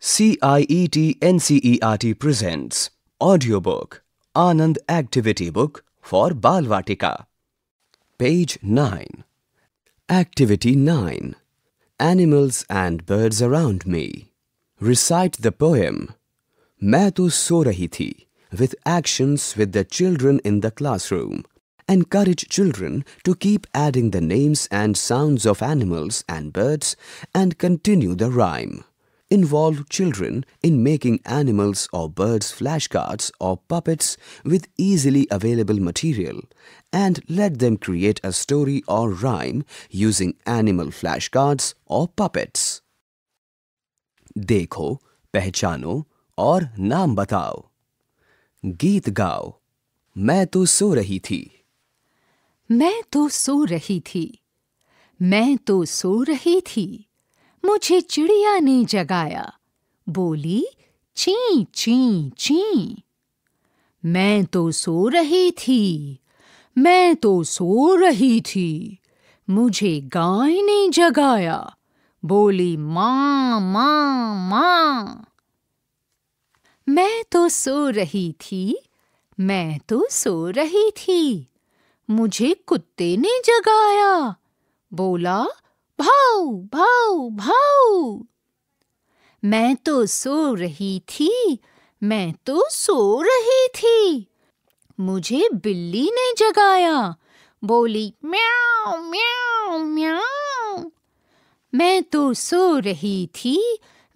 CIET NCERT presents audiobook Anand Activity Book for Balvatika. Page 9. Activity 9. Animals and Birds Around Me. Recite the poem मैं तो सो रही थी with actions with the children in the classroom. Encourage children to keep adding the names and sounds of animals and birds and continue the rhyme involve children in making animals or birds flashcards or puppets with easily available material and let them create a story or rhyme using animal flashcards or puppets. देखो, पहचानो और नाम बताओ गीत गाओ मैं तो सो रही थी मैं तो सो रही थी मैं तो सो रही थी मुझे चिड़िया ने जगाया बोली ची ची ची मैं तो सो रही थी मैं तो सो रही थी मुझे गाय ने जगाया बोली माँ माँ माँ मैं तो सो रही थी मैं तो सो रही थी मुझे कुत्ते ने जगाया बोला भाऊ भाऊ भाऊ मैं तो सो रही थी मैं तो सो रही थी मुझे बिल्ली ने जगाया बोली म्याओ म्याओ म्याओ मैं तो सो रही थी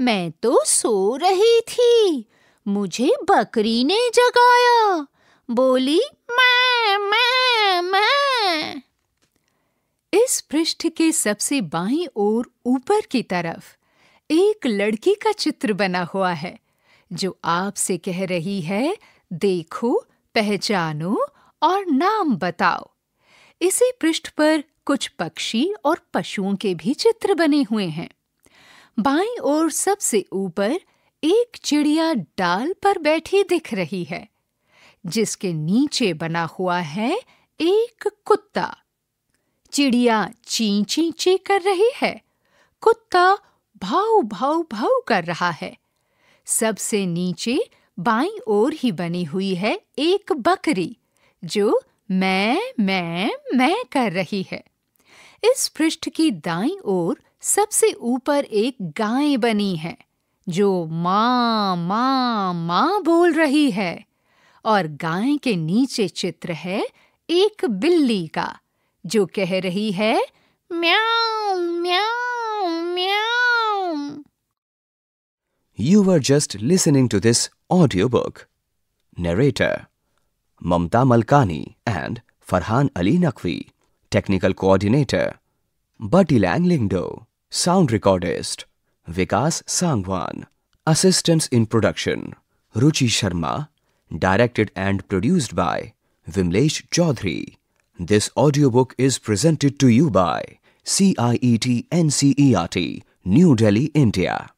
मैं तो सो रही थी मुझे बकरी ने जगाया बोली मैं मैं पृष्ठ के सबसे बाईं ओर ऊपर की तरफ एक लड़की का चित्र बना हुआ है जो आपसे कह रही है देखो पहचानो और नाम बताओ इसी पृष्ठ पर कुछ पक्षी और पशुओं के भी चित्र बने हुए हैं बाईं ओर सबसे ऊपर एक चिड़िया डाल पर बैठी दिख रही है जिसके नीचे बना हुआ है एक कुत्ता चिड़िया ची ची ची कर रही है कुत्ता भाव भाव भाव कर रहा है सबसे नीचे बाई ओर ही बनी हुई है एक बकरी जो मैं मैं मैं कर रही है इस पृष्ठ की दाई ओर सबसे ऊपर एक गाय बनी है जो माँ माँ माँ बोल रही है और गाय के नीचे चित्र है एक बिल्ली का जो कह रही है म्याऊ म्याऊ म्याऊ You were just listening to this audiobook. Narrator Mamta Malkani and Farhan Ali Naqvi. Technical Coordinator Buddy Langlingdo. Sound Recordist Vikas Sangwan. Assistance in Production Ruchi Sharma. Directed and produced by Vimlesh Chaudhary. This audiobook is presented to you by CIET NCERT, New Delhi, India.